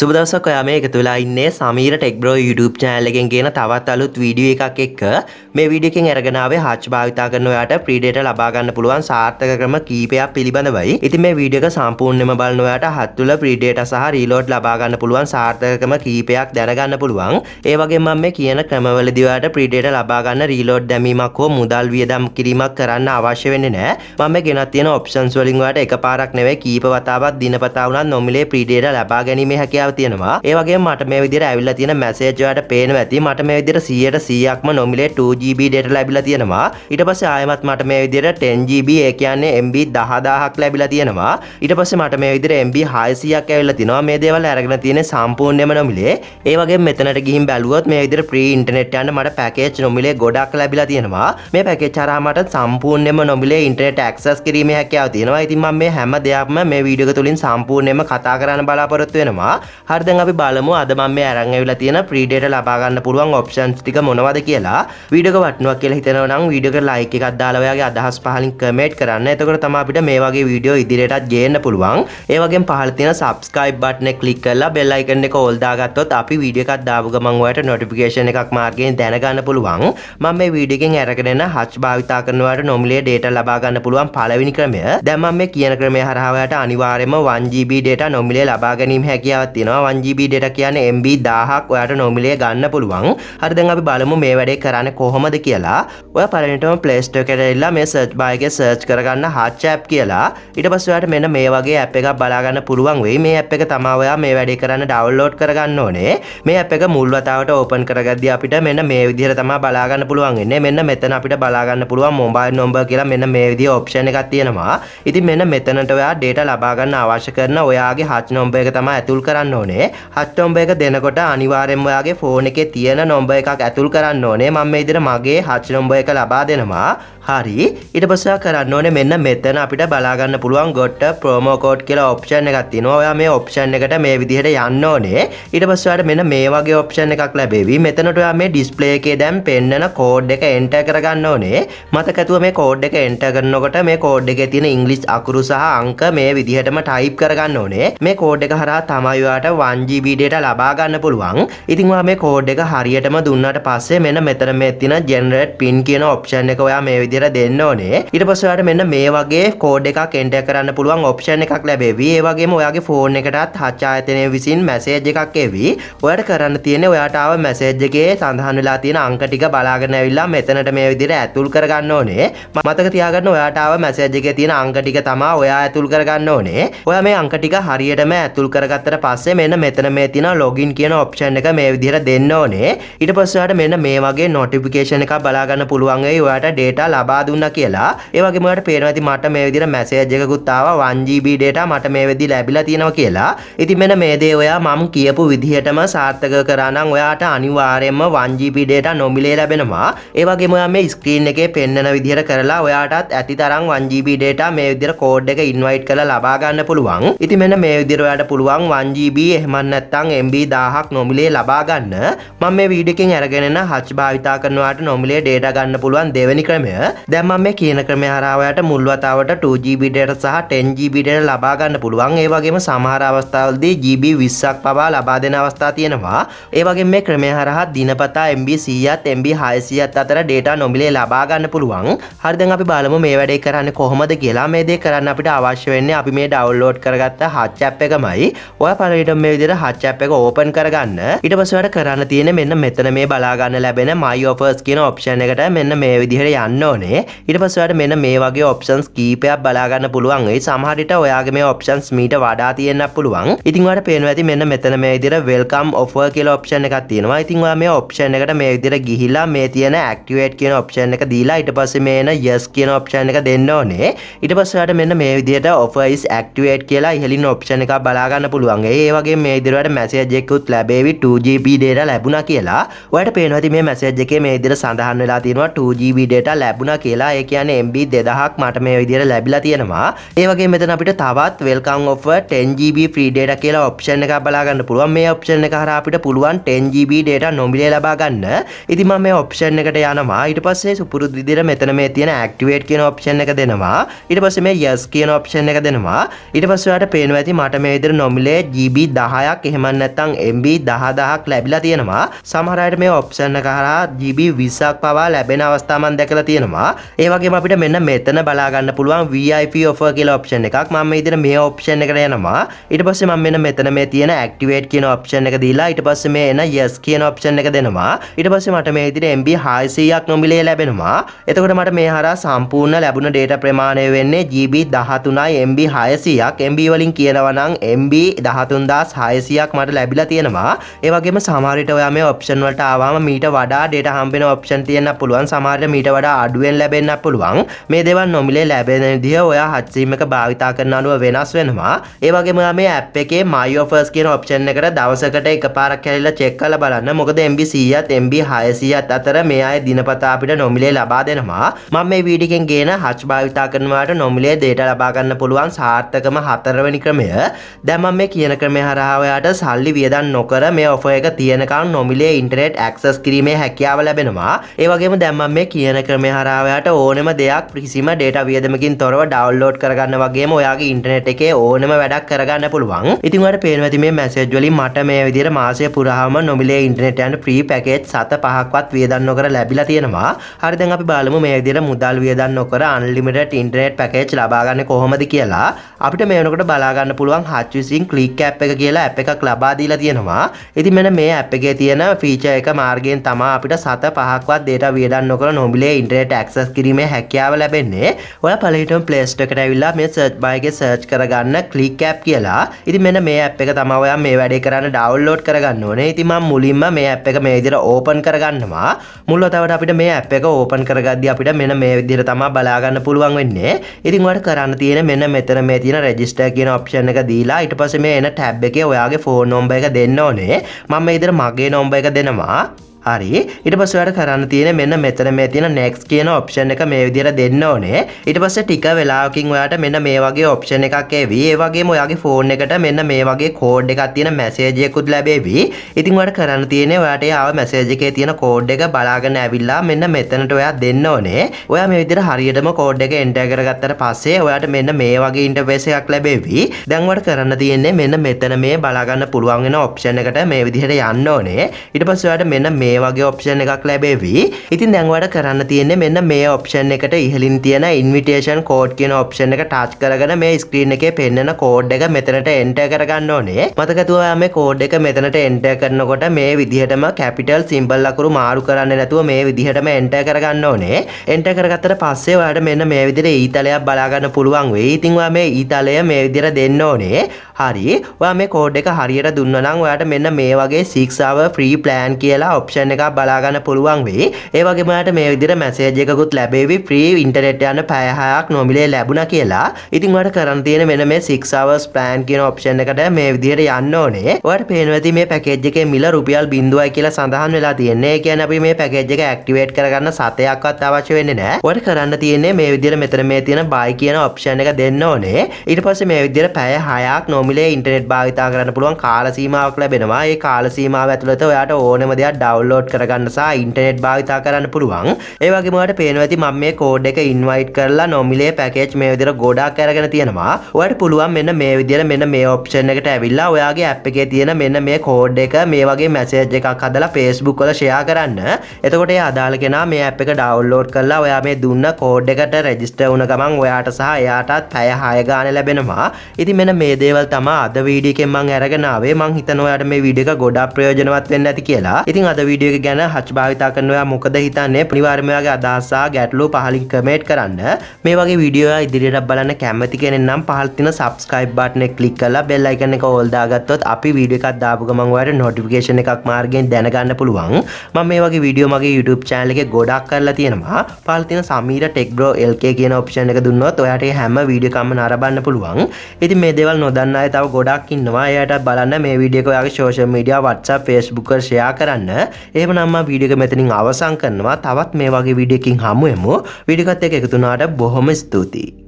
සුබදවසක් ඔයා මේ එකතු වෙලා ඉන්නේ සමීර ටෙක්බ්‍රෝ YouTube channel එකෙන් ගේන තවත් අලුත් වීඩියෝ එකක් එක්ක මේ වීඩියෝ එකෙන් අරගෙන ආවේ හච් භාවිතා කරන ඔයාට ප්‍රී ඩේටා ලබා ගන්න පුළුවන් සාර්ථක ක්‍රම කීපයක් පිළිබඳවයි. ඉතින් මේ වීඩියෝ එක සම්පූර්ණයෙන්ම බලන ඔයාට හත් තුළ ප්‍රී ඩේටා සහ රීලෝඩ් ලබා ගන්න පුළුවන් සාර්ථක ක්‍රම කීපයක් දැනගන්න පුළුවන්. ඒ වගේම මම මේ කියන ක්‍රමවලදී ඔයාට ප්‍රී ඩේටා ලබා ගන්න රීලෝඩ් දැමීමක් හෝ මුදල් වියදම් කිරීමක් කරන්න අවශ්‍ය වෙන්නේ නැහැ. මම මේ ගෙනත් තියෙන ඔප්ෂන්ස් වලින් ඔයාට එකපාරක් නෙවෙයි කීප වතාවක් දිනපතා වුණත් නොමිලේ ප්‍රී ඩේටා ලබා ගැනීමේ හැකියාව හැකියාව තියෙනවා ඒවගේ මට මේ විදිර ඇවිල්ල තියෙන මැසේජ්වාට පේන ඇති මට මේ විදිර සියයට සියයක්ම නොමිලේ 2GB ඩෙට ලැබිලා තියෙනවා ඊට පස්සේ ආයමත් මට මේ විදිර 10GB ඒ කියන්නේ MB 10000ක් ලැබිලා තියෙනවා ඊට පස්සේ මට මේ විදිර MB 600ක් ඇවිල්ලා තිනවා මේ දේවල් අරගෙන තියෙන සම්පූර්ණයෙන්ම නොමිලේ ඒ වගේ මෙතනට ගිහින් බැලුවොත් මේ විදිර ප්‍රී ඉන්ටර්නෙට් යන්න මට පැකේජ් නොමිලේ ගොඩක් ලැබිලා තියෙනවා මේ පැකේජ් හරහා මට සම්පූර්ණයෙන්ම නොමිලේ ඉන්ටර්නෙට් ඇක්සස් කිරීමේ හැකියාව තියෙනවා ඉතින් මම මේ හැම දෙයක්ම මේ වීඩියෝ එක තුලින් සම්පූර්ණයෙන්ම කතා කරන්න බලාපොරොත්තු වෙනවා හරිදන් අපි බලමු අද මම මේ අරන් ඇවිල්ලා තියෙන ප්‍රීඩේට ලබා ගන්න පුළුවන් ඔප්ෂන්ස් ටික මොනවද කියලා වීඩියෝ එක වටිනවා කියලා හිතනවා නම් වීඩියෝ එකට ලයික් එකක් දාලා ඔයාගේ අදහස් පහලින් කමෙන්ට් කරන්න. එතකොට තමයි අපිට මේ වගේ වීඩියෝ ඉදිරියටත් ගේන්න පුළුවන්. ඒ වගේම පහළ තියෙන subscribe button එක ක්ලික් කරලා bell icon එක all දාගත්තොත් අපි වීඩියෝ එකක් දාපු ගමන් ඔයාලට notification එකක් මාර්ගයෙන් දැනගන්න පුළුවන්. මම මේ වීඩියෝ එකෙන් අරගෙන එන හච් භාවිතා කරනවාට නොමිලේ data ලබා ගන්න පුළුවන් පළවෙනි ක්‍රමය. දැන් මම මේ කියන ක්‍රමය හරහා ඔයාලට අනිවාර්යයෙන්ම 1GB data නොමිලේ ලබා ගැනීම හැකියාවක් තියෙනවා 1GB data කියන්නේ MB 1000ක් ඔයාට නොමිලේ ගන්න පුළුවන්. හරි දැන් අපි බලමු මේ වැඩේ කරන්නේ කොහොමද කියලා. ඔයා පළවෙනිටම Play Store එකට ඇවිල්ලා මේ search bar එකේ search කරගන්න Hutch app කියලා. ඊට පස්සේ ඔයාට මෙන්න මේ වගේ app එකක් බලා ගන්න පුළුවන් වෙයි. මේ app එක තමයි ඔයා මේ වැඩේ කරන්න download කරගන්න ඕනේ. මේ app එක මුල් වතාවට open කරගද්දී අපිට මෙන්න මේ විදිහට තමයි බලා ගන්න පුළුවන් වෙන්නේ. මෙන්න මෙතන අපිට බලා ගන්න පුළුවන් mobile number කියලා මෙන්න මේ විදිහ ඔප්ෂන් එකක් තියෙනවා. ඉතින් මෙන්න මෙතනට ඔයා data ලබා ගන්න අවශ්‍ය කරන ඔයාගේ හච් number එක තමයි ඇතුල් කරන්න කරන්න ඕනේ හත්තොම්බ එක දෙනකොට අනිවාරෙන්මයාගේ ෆෝන එක තියෙන නොම්බ එකක් ඇතුල් කරන්න ඕනේ මම ඉදිර මගේ හච්ච නොම්බ එක ලබා දෙනවා හරි ඉට පසයා කරන්න ඕන මෙන්න මෙතන අපිට බලාගන්න පුළුවන් ගොට්ට ප්‍රමෝකෝඩ් කියලා ඔප්ෂන් එකක් තිනවා ඔයා මේ ඔප්ෂන් එකට මේ විදිහට යන්න ඕනේ ඉට පස්සවාට මෙන්න මේ වගේ ඔප්ෂන් එකක් ලැබේවි මෙතනට ඔයා මේ ඩිස්පලේ එකේ දැම් පෙන්න්නන කෝඩ් එක එන්ට කරගන්න ඕනේ මතකතුව මේ කෝඩ් එක එන්ට කරනකොට මේ කෝඩ් එක තියෙන ඉංගලිස් අකුරු සහ අංක මේ විදිහටම ටයිප් කරගන්න ඕනේ මේ කෝඩ් එක හරහා තමයිවාට වන්ජීබීඩට ලබාගන්න පුළුවන් ඉතින්වා මේ කෝඩ් එක හරියටම දුන්නට පස්සේ මෙන්න මෙතන මේ තින ජෙනරට් පින් කියන ඔප්ෂන් එක ඔයා මේ විදි විදිර දෙන්න ඕනේ ඉට පසට මෙන්න මේ වගේ කෝඩ් එකක් එන්ට කරන්න පුළුවන් ඔප්ෂන් එකක් ලැබේවි ඒවගේ ඔයාගේ ෆෝන් එකටත් හච්චායතනය විසින් මැසේජ් එකක් එවී ඔයට කරන්න තියෙන ඔයාටාව මැසේජ්ගේ සඳහන් වෙලා තියෙන අංකටික බලාගෙන විල්ලා මෙතනට මේ විදිර ඇතුල් කරගන්න ඕනේ මතක තියාගන්න ඔයාටාව මැසේජ්ගේ තියෙන අංකටික තමා ඔයා ඇතුල් කරගන්න ඕනේ ඔය මේ අංකටික හරියටම ඇතුල් කරගත්තට පස්සේ මෙන්න මෙතන මේ තින ලොගින් කියන ඔප්ෂන් එක මේ විදිහට දෙන්න ඕනේ ඊට පස්සට මෙන්න මේ වගේ නොටිෆිකේෂන් එක බලාගන්න පුළුවන්ගේ ඔයාට ඩේටා ලබ ලබා දුන්න කියලා ඒවගේ මට පේනවති මට මේ විදිර මැසේජ් එකකුත්තාව 1GB data මට මේ වෙදි ලැබිලා තියෙනවා කියලා ඉතින් මෙන්න මේ දේ ඔයා මම කියපු විදිහටම සාර්ථක කරා නම් ඔයාට අනිවාර්යයෙන්ම 1GB data නොමිලේ ලැබෙනවා ඒ වගේම ඔයා මේ ස්ක්‍රීන් එකේ පෙන්වන විදිහට කරලා ඔයාටත් ඇති තරම් 1GB data මේ විදිහට කෝඩ් එක ඉන්වයිට් කරලා ලබා ගන්න පුළුවන් ඉතින් මෙන්න මේ විදිහට ඔයාට පුළුවන් 1GB එහෙම නැත්නම් MB 1000ක් නොමිලේ ලබා ගන්න මම මේ වීඩියෝ එකෙන් අරගෙන හච් භාවිතා කරනවාට නොමිලේ ඩේටා ගන්න පුළුවන් දෙවෙනි ක්‍රමය දැන් මම මේ කියන ක්‍රමය හරහා ඔයාලට මුල් වතාවට 2GB data සහ 10GB data ලබා ගන්න පුළුවන්. ඒ වගේම සමහර අවස්ථාවලදී GB 20ක් පවා ලබා දෙන අවස්ථා තියෙනවා. ඒ වගේම මේ ක්‍රමය හරහා දිනපතා MB 100ත් MB 600ත් අතර data නොමිලේ ලබා ගන්න පුළුවන්. හරි දැන් අපි බලමු මේ වැඩේ කරන්නේ කොහොමද කියලා. මේ දේ කරන්න අපිට අවශ්‍ය වෙන්නේ අපි මේ ඩවුන්ලෝඩ් කරගත්ත හච්චැප් එකමයි. ඔයා පළවෙනිට මේ විදිහට හච්චැප් එක ඕපන් කරගන්න. ඊට පස්සේ ඔයාලට කරන්න තියෙන්නේ මෙන්න මෙතන මේ බලා ගන්න ලැබෙන my offers කියන ඔප්ෂන් එකට මෙන්න මේ විදිහට යන්න ඕනේ. ඕනේ ඉට පස්වට මෙන මේ වගේ ඔප්ෂන්ස් කීපයක් බලාගන්න පුළුවන්ගේ සමහරිට ඔයාගේ මේ ඔප්ෂන්ස් මීට වඩා තියෙන්න්න පුළුවන් ඉතින්වට පේන ඇති මෙන්න මෙතන මේ දිර වෙල්කම් ඔෆ කියල ඔප්ෂණ එකක් තියෙනවා ඉතින්වා මේ ඔප්ෂණ එකට මේ විදිර ගිහිලා මේ තියෙන ඇක්ටිවේට් කියන ඔප්ෂණ එක දීලා ඉට පස මේන යස් කියන ඔප්ෂණ එක දෙන්න ඕනේ ඉට පස්සට මෙන්න මේ විදියට ඔෆයිස් ඇක්ටිවේට් කියලා ඉහලින් ඔප්ෂණ එක බලාගන්න පුළුවන්ගේ ඒවගේ මේ දිරට මැසේජෙකුත් ලැබේවි 2GB ඩේට ලැබුණ කියලා ඔයට පේනවති මේ මැසේජ් එක මේ දිර සඳහන් වෙලා තියෙනවා 2GB ඩේට ලැබුණ ලැබුණා කියලා ඒ කියන MB දෙදහක් මට මේ විදිර ලැබිලා තියෙනවා ඒවගේ මෙතන අපිට තවත් වෙල්කං ඔ 10GB ෆ්‍රීඩේට කියලා ඔප්ෂණ එක බලාගන්න පුළුවන් මේ ඔප්ෂණ එක හර අපිට පුළුවන් 10GB ඩේට නොමිලේ ලබාගන්න ඉතිම මේ ඔප්ෂණ එකට යනවා ඊට පස්සේ සුපුරුදු විදිර මෙතන මේ තියෙන ඇක්ටිවේට් කියන ඔප්ෂණ එක දෙනවා ඊට පස්සේ මේ යස් කියන ඔප්ෂණ එක දෙනවා ඊට පස්සේ ඔයාලට පේනවා ඇති මට මේ විදිර නොමිලේ GB 10ක් එහෙම නැත්නම් MB 10000ක් ලැබිලා තියෙනවා සමහර අයට මේ ඔප්ෂණ එක හරහා GB 20ක් පවා ලැබෙන අවස්ථා මම දැකලා තියෙනවා තියෙනවා ඒවගේ අපිට මෙන්න මෙතන බලාගන්න පුළුවන් VIP offer කියලා ඔප්ෂන් එකක් මම ඉදිරියට මේ ඔප්ෂන් එකට යනවා ඊට පස්සේ මම මෙන්න මෙතන මේ තියෙන activate කියන ඔප්ෂන් එක දීලා ඊට පස්සේ මේ එන yes කියන ඔප්ෂන් එක දෙනවා ඊට පස්සේ මට මේ විදිහට MB 600ක් නොමිලේ ලැබෙනවා එතකොට මට මේ හරහා සම්පූර්ණ ලැබුණ data ප්‍රමාණය වෙන්නේ GB 13යි MB 600ක් MB වලින් කියනවා නම් MB 13600ක් මට ලැබිලා තියෙනවා ඒ වගේම සමහර විට ඔයා මේ ඔප්ෂන් වලට ආවම මීට වඩා data හම්බෙන ඔප්ෂන් තියෙන්න පුළුවන් සමහර මීට වඩා අඩු අඩුවෙන් ලැබෙන්න්න පුළුවන් මේ දෙවල් නොමිලේ ලැබෙන දිහ ඔයා හත්සීමක භාවිතා කරන අනුව වෙනස් වෙනවා ඒවගේම මේ ඇප් එකේ මයිෝෆර්ස් කියන ඔප්ෂන් එකට දවසකට එක පාරක් කැල්ල චෙක් කල බලන්න මොකද එම්බිසියත් එම්බි හයසියත් අතර මේ අය දිනපතා අපිට නොමිලේ ලබා දෙනවා මම මේ වීඩිකෙන් ගේන හච් භාවිතා කරනවාට නොමිලේ දේට ලබාගන්න පුළුවන් සාර්ථකම හතරවැනි ක්‍රමය දැමම් මේ කියන ක්‍රමය හරහාවයාට සල්ලි වියදන් නොකර මේ ඔෆ එක තියෙනකම් නොමිලේ ඉන්ටනෙට් ඇක්සස් කිරීමේ හැකියාව ලැබෙනවා ඒවගේම දැම්ම මේ කියන ක්‍රමය හරහා ඔයාට ඕනම දෙයක් ප්‍රිසිම ඩේට වියදමකින් තොරව ඩවල්ලෝඩ් කරගන්න වගේ ඔයාගේ ඉන්ටනෙට් එකේ ඕනම වැඩක් කරගන්න පුළුවන් ඉතින්වට පේනවති මේ මැසේජ්වලින් මට මේ විදිර මාසය පුරහම නොමිලේ ඉන්ටනෙට යන් ප්‍රී පැකේට් සත පහක්වත් වියදන්න කර ලැබිලා තියෙනවා හරිදැන් අපි බලමු මේ විදිර මුදල් වියදන්න නොකර අන්ලිමිට ඉන්ටනෙට් පැකේච් ලබාගන්න කොහොමද කියලා අපිට මේනකට බලාගන්න පුළුවන් හත්විසින් කලික් ඇප් එක කියලා ඇප් එකක් ලබාදීලා තියෙනවා ඉති මෙන මේ ඇප් එකේ තියෙන ෆීච එක මාර්ගයෙන් තමා අපිට සත පහක්වත් දේට වියදන්න නොකර නොමිලේ ඉන්ටනෙට් ඇක්සස් කිරීමේ හැකියාව ලැබෙන්නේ ඔල පලහිටම පලේස්ටකට ඇවිල්ලා මේ සර්ච් බයගේ සර්ච් කරගන්න කලිකැප් කියලා ඉති මෙන මේ ඇ් එක තම ඔයා මේ වැඩේ කරන්න ඩවල්ලෝඩ් කරගන්න ඕනේ ඉතිම මුලින්ම මේ ඇ් එක මේ දිර ඕපන් කරගන්නවා මුල්ලොතවට අපිට මේ ඇ් එක ඕපන් කරගද අපිට මෙන මේ විදිර තම බලාගන්න පුළුවන් වෙන්නේ ඉතින්වට කරන්න තියෙන මෙන්න මෙතන මේ තියෙන රෙජිස්ටර් කියන ඔප්ෂන් එක දීලා ඊට පස්සේ මේ එන ටැබ් එකේ ඔයාගේ ෆෝන් නම්බර් එක දෙන්න ඕනේ මම මේ විදිහට මගේ නම්බර් එක දෙනවා හරි ඊට පස්සේ ඔයාලට කරන්න තියෙන්නේ මෙන්න මෙතන මේ තියෙන next කියන option එක මේ විදිහට දෙන්න ඕනේ ඊට පස්සේ ටික වෙලාවකින් ඔයාට මෙන්න මේ වගේ option එකක් එවි ඒ වගේම ඔයාගේ ෆෝන් එකට මෙන්න මේ වගේ කෝඩ් එකක් තියෙන මැසේජ් එකකුත් ලැබෙවි ඉතින් ඔයාලට කරන්න තියෙන්නේ ඔයාට ආව මැසේජ් එකේ තියෙන කෝඩ් එක බලාගෙන ඇවිල්ලා මෙන්න මෙතනට ඔයා දෙන්න ඕනේ ඔයා මේ විදිහට හරියටම කෝඩ් එක enter කරගත්තට පස්සේ ඔයාට මෙන්න මේ වගේ ඉන්ටර්ෆේස් එකක් ලැබෙවි දැන් ඔයාලට කරන්න තියෙන්නේ මෙන්න මෙතන මේ බලාගන්න පුළුවන් වෙන option එකට මේ විදිහට යන්න ඕනේ ඊට පස්සේ ඔයාට මෙන්න මේ මේ වගේ ඔප්ෂන් එකක් ලැබේවි ඉතින් දැන්වට කරන්න තියන්නේ මෙන්න මේ ඔප්ෂන් එකට ඉහලින් තියෙන ඉන්විටේෂන් කෝඩ් කියන ඔප්ෂන් එක ටච් කරගෙන මේ ස්ක්‍රීන් එකේ පෙන්න්නන කෝඩ් එක මෙතනට එන්ට කරගන්න ඕනේ මතකතුවා මේ කෝඩ් එක මෙතනට එන්ට කරනකොට මේ විදිහටම කැපිටල් සිම්බල් අකුරු මාරු කරන්න නැතුව මේ විදිහටම එන්ට කරගන්න ඕනේ එන්ට කරගත්තට පස්සේ ඔයාට මෙන්න මේ විදිහට ඊතලයක් බලාගන්න පුළුවන් වෙයි ඉතින් ඔයා මේ ඊතලය මේ විදිහට දෙන්න ඕනේ හරි ඔයා මේ කෝඩ් එක හරියට දුන්නා නම් ඔයාට මෙන්න මේ වගේ 6 hour free plan කියලා ඔප්ෂන් සෙක්ෂන් එක බලාගන්න පුළුවන් වේ ඒවගේමට මේ විදිර මැසේජකුත් ලැබේවි ප්‍රී ඉන්ටනෙට් යන පෑහයක් නොමිලේ ලැබුණ කියලා ඉතින්වට කරන්න තියෙන මෙන මේ සික්සාවස් ප්ලෑන් කියන ඔප්ෂන් එකට මේ විදිහයට යන්න ඕනේ ඔට පේනවති මේ පැකෙජ් එක මිල රුපියල් බිඳුවයි කියලා සඳහන් වෙලා තියන්නේ කියන අපි මේ පැකෙජ් එක ඇක්ටිවේට් කරගන්න සතයක්වත් අවශ්‍ය වෙන්නේ නෑ ඔට කරන්න තියන්නේ මේ විදිර මෙතන මේ තියෙන බයි කියන ඔප්ෂන් එක දෙන්න ඕනේ ඉට පස්සේ මේ විදිර පැය හයක් නොමිලේ ඉන්ටනෙට් භාවිතා කරන්න පුළුවන් කාලසීමාවක් ලැබෙනවා ඒ කාලසීමාව ඇතුළත ඔයාට ඕනම දෙයක් ඩවල් ඩවන්ලෝඩ් කරගන්න සහ ඉන්ටනෙට් භාවිතා කරන්න පුළුවන් ඒවගේමට පේනවති මම මේ කෝඩ් එක ඉන්වයිට් කරලා නොමිලේ පැකේච් මේ විදිර ගොඩා කරගෙන තියෙනවා ඔයට පුළුවන් මෙන්න මේ විදිර මෙන්න මේ ඔප්ෂන් එකට ඇවිල්ලා ඔයාගේ ඇප් එකේ තියෙන මෙන්න මේ කෝඩ් එක මේ වගේ මැසේජ් එකක් හදලා ෆේස්බුක් වල ෂෙයා කරන්න එතකොට ඒ අදාළ කෙනා මේ ඇප් එක ඩවන්ලෝඩ් කරලා ඔයා මේ දුන්න කෝඩ් එකට රෙජිස්ටර් වුණ ගමන් ඔයාට සහ එයාටත් පැය 6 ගාන ලැබෙනවා ඉතින් මෙන්න මේ දේවල් තමයි අද වීඩියෝ එකෙන් මම අරගෙන ආවේ මම හිතනවා ඔයාට මේ වීඩියෝ එක ගොඩාක් ප්‍රයෝජනවත් වෙන්න ඇති කියලා ඉතින් අද වීඩියෝ වීඩියක ගැන හච් භාවිතා කරනවා මොකද හිතන්නේ පිවාර්මයාගේ අදසා ගැටලු පහලින් කමේට් කරන්න මේ වගේ වීඩියෝ ඉදිරියට බලන්න කැමති කෙනෙන්නම් පහල්තින සබස්කයිබ් බාට්න කලික් කලා බෙල්ල එකන එක ඕල්දාගත්තොත් අපි වීඩිය එකක් දාපු ගමන්වට නොටිකේෂන එකක් මාර්ගෙන් දැනගන්න පුළුවන් ම මේ වගේ වීඩියෝ මගේ YouTube චෑනල එක ගොඩක් කරලා තියෙනවා පල්තින සමීර ටෙක්බ්‍රෝ එල්ක කියන ඔප්ෂන් එක දුන්නොත් ඔයාට හැම වීඩියකම නරබන්න පුළුවන් ඉතින් මේ දේවල් නොදන්න අය තව ගොඩක් ඉන්නවා එයාට බලන්න මේ වීඩියෝ එක ඔයාගේ social media WhatsApp Facebook share කරන්න ඒම නම්ම වීඩියක මෙතනින් අවසං කරනවා තවත් මේ වගේ විඩියකින් හමුුවමු විඩිකත් එක එකතුනාට බොහොම ස්තුතියි